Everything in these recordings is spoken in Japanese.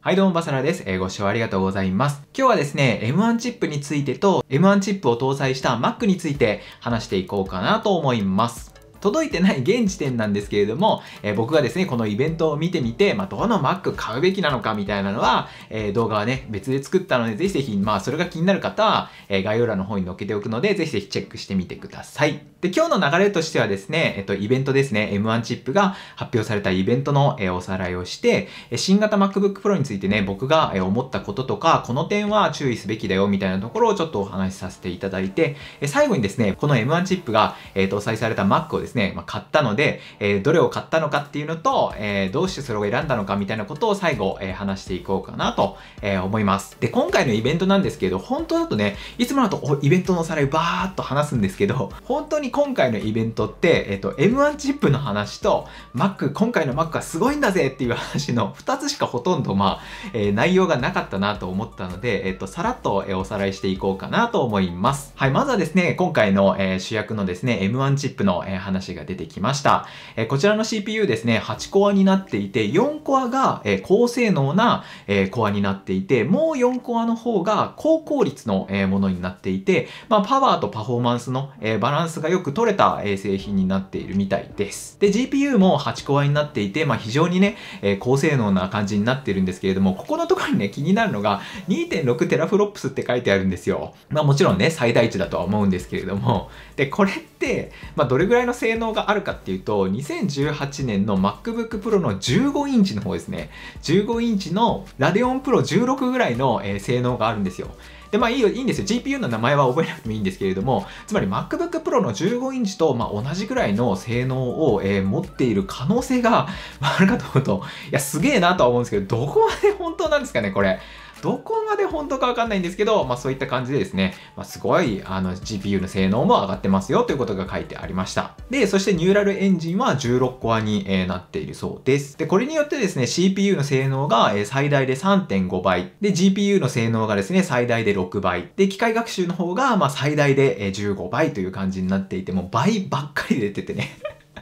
はいどうも、バサラです。えー、ご視聴ありがとうございます。今日はですね、M1 チップについてと、M1 チップを搭載した Mac について話していこうかなと思います。届いてない現時点なんですけれども、えー、僕がですね、このイベントを見てみて、まあ、どの Mac 買うべきなのかみたいなのは、えー、動画はね、別で作ったので、ぜひぜひ、まあ、それが気になる方は、えー、概要欄の方に載っけておくので、ぜひぜひチェックしてみてください。で、今日の流れとしてはですね、えっと、イベントですね、M1 チップが発表されたイベントの、えおさらいをして、新型 MacBook Pro についてね、僕が、え思ったこととか、この点は注意すべきだよみたいなところをちょっとお話しさせていただいて、え最後にですね、この M1 チップが、え搭載された Mac をですね、ですね、まあ、買ったので、えー、どれを買ったのかっていうのと、えー、どうしてそれを選んだのかみたいなことを最後、えー、話していこうかなと、え思います。で、今回のイベントなんですけど、本当だとね、いつもだとイベントのおさらいバーっと話すんですけど、本当に今回のイベントって、えっ、と、M1 チップの話と、Mac、今回の Mac はすごいんだぜっていう話の2つしかほとんど、まあ、え内容がなかったなと思ったので、えっ、と、さらっと、えおさらいしていこうかなと思います。はい、まずはですね、今回の、え主役のですね、M1 チップの、え話が出てきました。えこちらの CPU ですね、8コアになっていて、4コアが、え高性能な、えコアになっていて、もう4コアの方が高効率の、えものになっていて、まあ、パワーとパフォーマンスの、えバランスがよく取れた、え製品になっているみたいです。で、GPU も8コアになっていて、まあ、非常にね、え高性能な感じになってるんですけれども、ここのところにね、気になるのが、2.6テラフロップスって書いてあるんですよ。まあもちろんね、最大値だとは思うんですけれども、で、これって、まあどれぐらいの性性能があるかっていうと、2018年の MacBook Pro の15インチの方ですね。15インチの Radeon Pro 16ぐらいの、え性能があるんですよ。で、まあいいよ、いいんですよ。GPU の名前は覚えなくてもいいんですけれども、つまり MacBook Pro の15インチと、ま同じぐらいの性能を、えー、持っている可能性があるかと思うと、いや、すげえなとは思うんですけど、どこまで本当なんですかね、これ。どこまで本当かわかんないんですけど、まあそういった感じでですね、まあ、すごいあの GPU の性能も上がってますよということが書いてありました。で、そしてニューラルエンジンは16コアに、えなっているそうです。で、これによってですね、CPU の性能が、え最大で3.5倍。で、GPU の性能がですね、最大で6倍。で、機械学習の方が、まあ最大で15倍という感じになっていて、もう倍ばっかり出ててね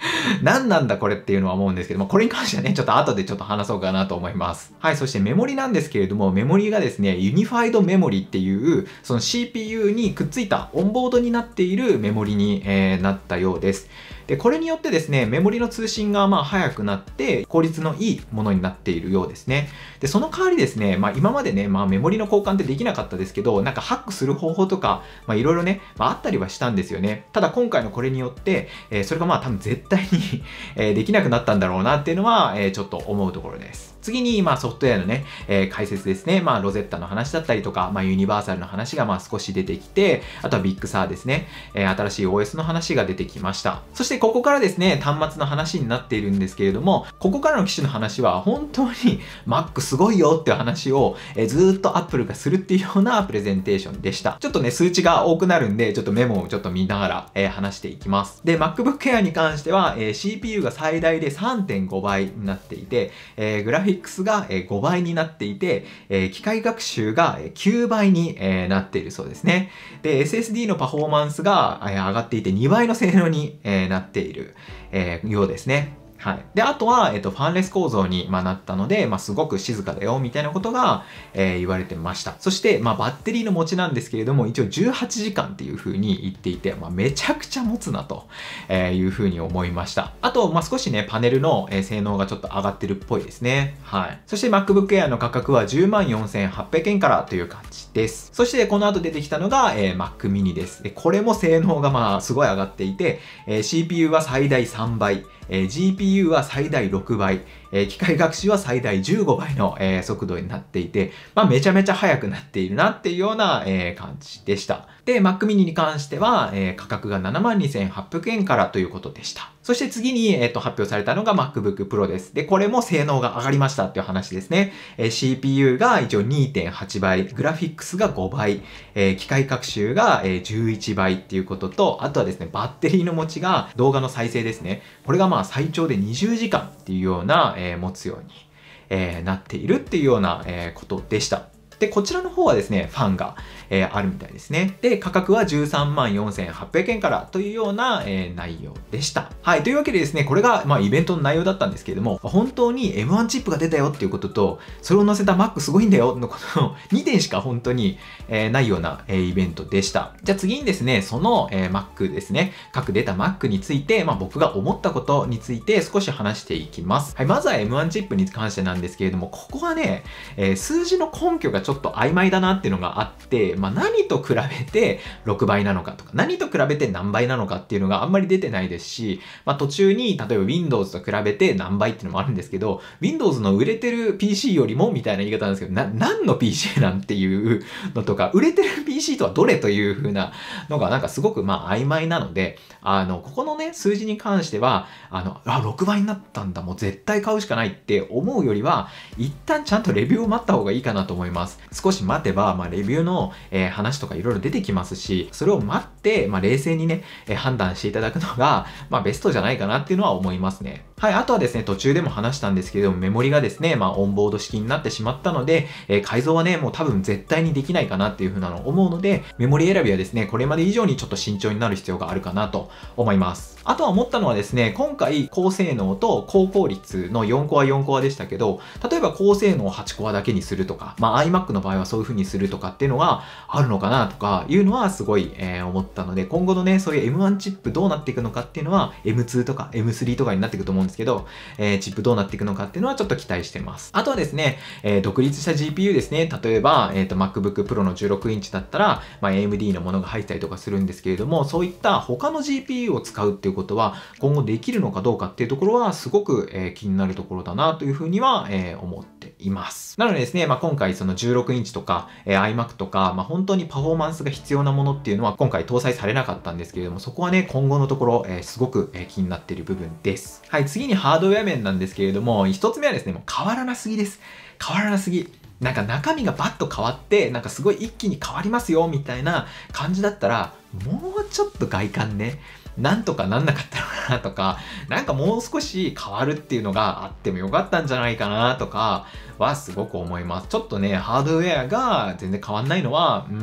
何なんだこれっていうのは思うんですけども、これに関してはね、ちょっと後でちょっと話そうかなと思います。はい、そしてメモリなんですけれども、メモリがですね、ユニファイドメモリっていう、その CPU にくっついたオンボードになっているメモリに、えー、なったようです。で、これによってですね、メモリの通信がまあ早くなって、効率のいいものになっているようですね。で、その代わりですね、まあ今までね、まあメモリの交換ってできなかったですけど、なんかハックする方法とか、まあいろいろね、まああったりはしたんですよね。ただ今回のこれによって、えー、それがまあ多分絶対にえできなくなったんだろうなっていうのは、えー、ちょっと思うところです。次に、まあ、ソフトウェアのね、えー、解説ですね。まあ、ロゼッタの話だったりとか、まあ、ユニバーサルの話が、まあ、少し出てきて、あとはビッグサーですね。えー、新しい OS の話が出てきました。そして、で、ここからですね、端末の話になっているんですけれども、ここからの機種の話は本当に Mac すごいよっていう話を、えずっと Apple がするっていうようなプレゼンテーションでした。ちょっとね、数値が多くなるんで、ちょっとメモをちょっと見ながら、え話していきます。で、MacBook Air に関しては、え CPU が最大で3.5倍になっていて、えグラフィックスが5倍になっていて、え機械学習が9倍になっているそうですね。で、SSD のパフォーマンスが上がっていて2倍の性能になってっている、えー、ようですね。はい、であとは、えっと、ファンレス構造に、まあ、なったので、まあ、すごく静かだよみたいなことが、えー、言われてましたそして、まあ、バッテリーの持ちなんですけれども一応18時間っていうふうに言っていて、まあ、めちゃくちゃ持つなというふうに思いましたあと、まあ、少しねパネルのえ性能がちょっと上がってるっぽいですね、はい、そして MacBook Air の価格は10万4800円からという感じですそしてこの後出てきたのが、えー、Mac mini ですでこれも性能がまあすごい上がっていて、えー、CPU は最大3倍えー、GPU は最大6倍、えー、機械学習は最大15倍の、えー、速度になっていて、まあ、めちゃめちゃ速くなっているなっていうような、え感じでした。で、Mac mini に関しては、え価格が72,800円からということでした。そして次に、えっと、発表されたのが MacBook Pro です。で、これも性能が上がりましたっていう話ですね。えー、CPU が一応2.8倍、グラフィックスが5倍、えー、機械学習が、えー、11倍っていうことと、あとはですね、バッテリーの持ちが動画の再生ですね。これがまあ最長で20時間っていうような、えー、持つように、えー、なっているっていうような、えー、ことでした。で、こちらの方はですね、ファンが、えー、あるみたいですね。で、価格は13万4800円からというような、えー、内容でした。はい。というわけでですね、これが、まあ、イベントの内容だったんですけれども、本当に M1 チップが出たよっていうことと、それを載せた Mac すごいんだよのことの2 点しか本当に、えー、ないような、えイベントでした。じゃあ次にですね、その、え Mac ですね、各出た Mac について、まあ、僕が思ったことについて少し話していきます。はい。まずは M1 チップに関してなんですけれども、ここはね、え数字の根拠がちょっと曖昧だなっていうのがあって、まあ、何と比べて6倍なのかとか、何と比べて何倍なのかっていうのがあんまり出てないですし、まあ、途中に例えば Windows と比べて何倍っていうのもあるんですけど、Windows の売れてる PC よりもみたいな言い方なんですけど、な、何の PC なんていうのとか、売れてる PC とはどれという風なのがなんかすごくまあ曖昧なので、あの、ここのね、数字に関しては、あの、あ、6倍になったんだ、もう絶対買うしかないって思うよりは、一旦ちゃんとレビューを待った方がいいかなと思います。。少し待てば、まあ、レビューの、えー、話とかいろいろ出てきますし、それを待って、まあ、冷静にね、えー、判断していただくのが、まあ、ベストじゃないかなっていうのは思いますね。はい、あとはですね、途中でも話したんですけども、メモリがですね、まあ、オンボード式になってしまったので、えー、改造はね、もう多分絶対にできないかなっていうふうなのを思うので、メモリ選びはですね、これまで以上にちょっと慎重になる必要があるかなと思います。あとは思ったのはですね、今回、高性能と高効率の4コア4コアでしたけど、例えば高性能8コアだけにするとか、まあ、iMac m a の場合はそういう風にするとかっていうのがあるのかなとかいうのはすごい、えー、思ったので、今後のね、そういう M1 チップどうなっていくのかっていうのは M2 とか M3 とかになっていくと思うんですけど、えー、チップどうなっていくのかっていうのはちょっと期待してます。あとはですね、えー、独立した GPU ですね、例えば、えっ、ー、と MacBook Pro の16インチだったら、まあ、AMD のものが入ったりとかするんですけれども、そういった他の GPU を使うっていうことは今後できるのかどうかっていうところはすごく、えー、気になるところだなというふうには、えー、思っています。なのでですね、まあ、今回その16 16インチとか、えー、iMac とか、まあ、本当にパフォーマンスが必要なものっていうのは今回搭載されなかったんですけれども、そこはね、今後のところ、えー、すごく、え気になっている部分です。はい、次にハードウェア面なんですけれども、1つ目はですね、もう変わらなすぎです。変わらなすぎ。なんか中身がバッと変わって、なんかすごい一気に変わりますよ、みたいな感じだったら、もうちょっと外観ね、なんとかなんなかったのかなとか、なんかもう少し変わるっていうのがあってもよかったんじゃないかなとか、はすごく思います。ちょっとね、ハードウェアが全然変わんないのは、うー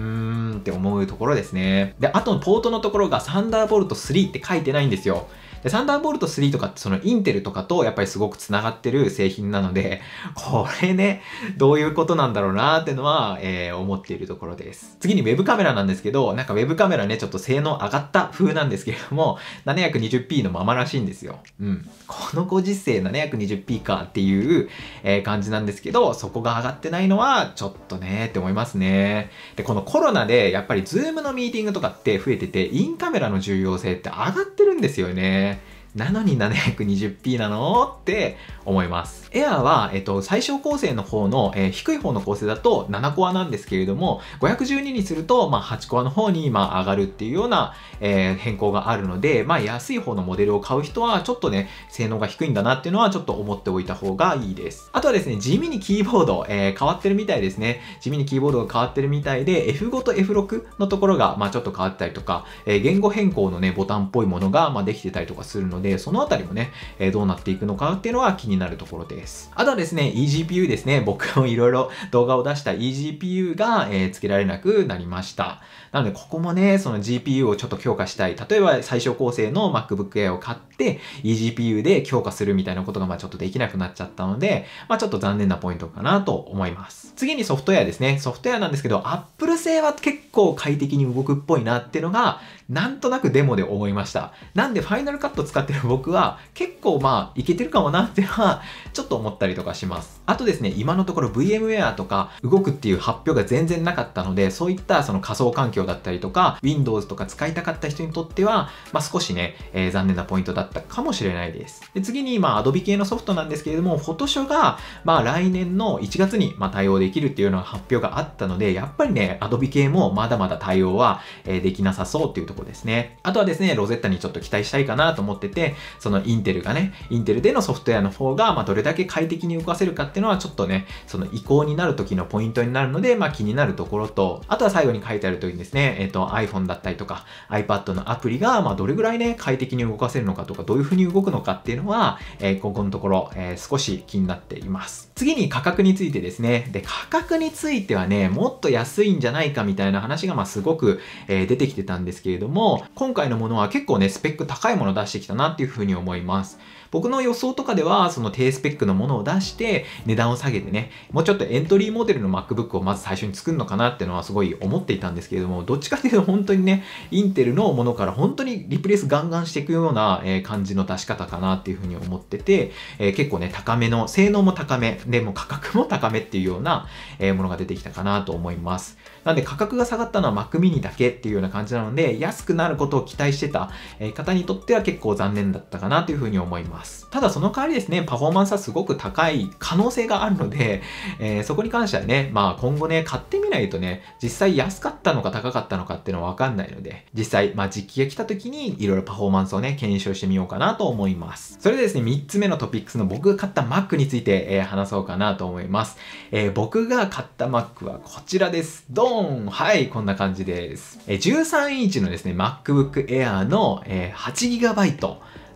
んって思うところですね。で、あとのポートのところがサンダーボルト3って書いてないんですよ。で、サンダーボルト3とかってそのインテルとかとやっぱりすごく繋がってる製品なので、これね、どういうことなんだろうなーってのは、えー、思っているところです。次にウェブカメラなんですけど、なんか Web カメラね、ちょっと性能上がった風なんですけれども、720p のままらしいんですよ。うん。このご時世 720p かっていう、えー、感じなんですけどけど、そこが上がってないのは、ちょっとねって思いますね。で、このコロナで、やっぱり Zoom のミーティングとかって増えてて、インカメラの重要性って上がってるんですよね。なのに 720p なのって思います。エアーは、えっと、最小構成の方の、えー、低い方の構成だと7コアなんですけれども、512にすると、まあ、8コアの方に、今上がるっていうような、えー、変更があるので、まあ、安い方のモデルを買う人は、ちょっとね、性能が低いんだなっていうのは、ちょっと思っておいた方がいいです。あとはですね、地味にキーボード、えー、変わってるみたいですね。地味にキーボードが変わってるみたいで、F5 と F6 のところが、まあ、ちょっと変わったりとか、えー、言語変更のね、ボタンっぽいものが、まあ、できてたりとかするので、で、そのあたりもね、えどうなっていくのかっていうのは気になるところです。あとはですね、eGPU ですね。僕も いろいろ動画を出した eGPU が、え付けられなくなりました。なので、ここもね、その GPU をちょっと強化したい。例えば、最小構成の MacBook Air を買って、eGPU で強化するみたいなことが、まあちょっとできなくなっちゃったので、まあちょっと残念なポイントかなと思います。次にソフトウェアですね。ソフトウェアなんですけど、Apple 製は結構快適に動くっぽいなっていうのが、なんとなくデモで思いました。なんで、ファイナルカット使って 僕は結構まあいけてるかもなってはちょっと思ったりとかします。あとですね、今のところ VMware とか動くっていう発表が全然なかったので、そういったその仮想環境だったりとか、Windows とか使いたかった人にとっては、まあ、少しね、えー、残念なポイントだったかもしれないです。で次に、まあ Adobe 系のソフトなんですけれども、Photoshop が、まあ来年の1月にま対応できるっていうような発表があったので、やっぱりね、Adobe 系もまだまだ対応はできなさそうっていうところですね。あとはですね、ロゼッタにちょっと期待したいかなと思ってて、そのインテルがね、インテルでのソフトウェアの方が、まどれだけ快適に動かせるかっていうのは、ちょっとね、その移行になる時のポイントになるので、まあ、気になるところと、あとは最後に書いてあるといんですね、えっ、ー、と、iPhone だったりとか、iPad のアプリが、まどれぐらいね、快適に動かせるのかとか、どういうふうに動くのかっていうのは、えー、ここのところ、えー、少し気になっています。次に価格についてですね。で、価格についてはね、もっと安いんじゃないかみたいな話が、まあ、すごく、えー、出てきてたんですけれども、今回のものは結構ね、スペック高いもの出してきたななっていうふうに思います。僕の予想とかでは、その低スペックのものを出して、値段を下げてね、もうちょっとエントリーモデルの MacBook をまず最初に作るのかなっていうのはすごい思っていたんですけれども、どっちかっていうと本当にね、インテルのものから本当にリプレイスガンガンしていくような感じの出し方かなっていうふうに思ってて、え結構ね、高めの、性能も高め、でも価格も高めっていうようなものが出てきたかなと思います。なんで価格が下がったのはマ a c m だけっていうような感じなので、安くなることを期待してた方にとっては結構残念だったかなというふうに思います。ただその代わりですね、パフォーマンスはすごく高い可能性があるので、えー、そこに関してはね、まあ今後ね、買ってみみないとね、実際安かったのか高かったのかっていうのはわかんないので、実際、まあ、実機が来た時にいろいろパフォーマンスをね、検証してみようかなと思います。それでですね、3つ目のトピックスの僕が買った Mac について、えー、話そうかなと思います。えー、僕が買った Mac はこちらです。ドーンはい、こんな感じです。えー、13インチのですね、MacBook Air の、え 8GB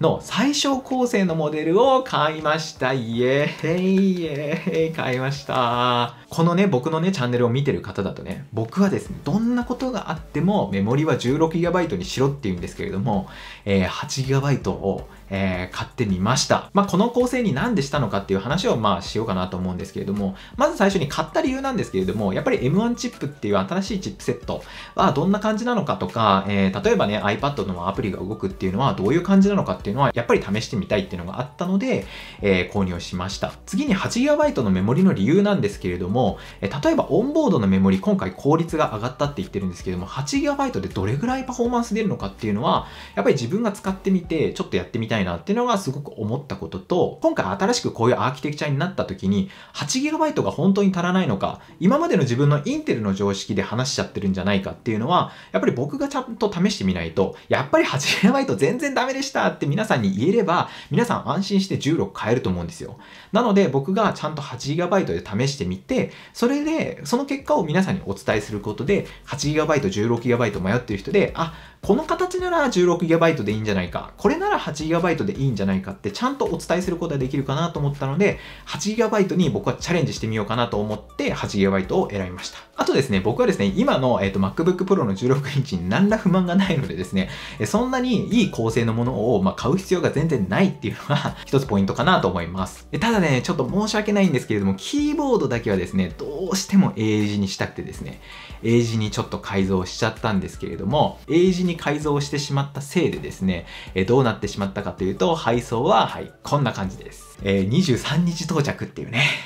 の最小構成のモデルを買いました。イエーイイエーイ買いました。このね、僕のね、チャンネルを見てる方だとね、僕はですね、どんなことがあってもメモリは 16GB にしろって言うんですけれども、えー、8GB をえー、買ってみました。まあ、この構成に何でしたのかっていう話をまあしようかなと思うんですけれども、まず最初に買った理由なんですけれども、やっぱり M1 チップっていう新しいチップセットはどんな感じなのかとか、えー、例えばね iPad のアプリが動くっていうのはどういう感じなのかっていうのはやっぱり試してみたいっていうのがあったので、えー、購入しました。次に 8GB のメモリの理由なんですけれども、えー、例えばオンボードのメモリ今回効率が上がったって言ってるんですけども、8GB でどれぐらいパフォーマンス出るのかっていうのは、やっぱり自分が使ってみてちょっとやってみたいないなっていうのがすごく思ったことと、今回新しくこういうアーキテクチャになった時に 8GB が本当に足らないのか、今までの自分のインテルの常識で話しちゃってるんじゃないかっていうのは、やっぱり僕がちゃんと試してみないと、やっぱり 8GB 全然ダメでしたって皆さんに言えれば、皆さん安心して16買えると思うんですよ。なので僕がちゃんと 8GB で試してみて、それで、その結果を皆さんにお伝えすることで、8GB、16GB 迷ってる人で、あ、この形なら 16GB でいいんじゃないか、これなら 8GB でいいんじゃないかってちゃんとお伝えすることができるかなと思ったので、8GB に僕はチャレンジしてみようかなと思って 8GB を選びました。あとですね、僕はですね、今の、えーと、MacBook Pro の16インチに何ら不満がないのでですね、そんなにいい構成のものを、まあ、買う必要が全然ないっていうのが 一つポイントかなと思います。ただね、ちょっと申し訳ないんですけれども、キーボードだけはですね、どうしても A 字にしたくてですね、A 字にちょっと改造しちゃったんですけれども、字にに改造してしまったせいでですね、えどうなってしまったかというと、配送は、はい、こんな感じです。えー、23日到着っていうね。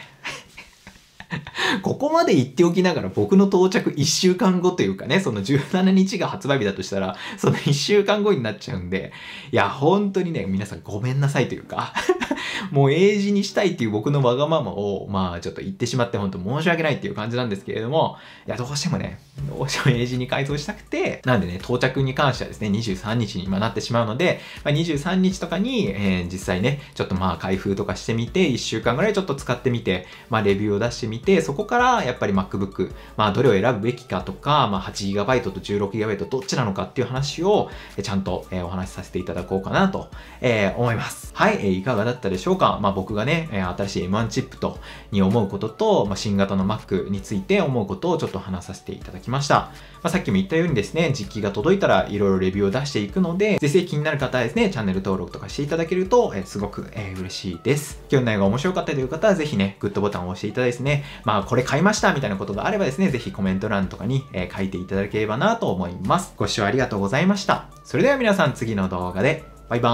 ここまで言っておきながら僕の到着1週間後というかね、その17日が発売日だとしたら、その1週間後になっちゃうんで、いや、本当にね、皆さんごめんなさいというか もう英字にしたいっていう僕のわがままを、まあちょっと言ってしまって本当申し訳ないっていう感じなんですけれども、いや、どうしてもね、王将英字に改造したくて、なんでね、到着に関してはですね、23日に今なってしまうので、まあ、23日とかに、えー、実際ね、ちょっとまあ開封とかしてみて、1週間ぐらいちょっと使ってみて、まあレビューを出してみて、そこからやっぱり MacBook、まあどれを選ぶべきかとか、まあ 8GB と 16GB どっちなのかっていう話を、ちゃんと、お話しさせていただこうかなと、えー、思います。はい、えー、いかがだったでしょうかまあ僕がね、新しい M1 チップと、に思うことと、まあ、新型の Mac について思うことをちょっと話させていただきます。きました。まあ、さっきも言ったようにですね、実機が届いたらいろいろレビューを出していくので、ぜひ気になる方はですね、チャンネル登録とかしていただけると、えすごく、え嬉しいです。今日の内容が面白かったという方は、ぜひね、グッドボタンを押していただいてですね、まあこれ買いましたみたいなことがあればですね、ぜひコメント欄とかに、え書いていただければなと思います。ご視聴ありがとうございました。それでは皆さん次の動画で、バイバ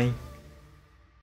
ーイ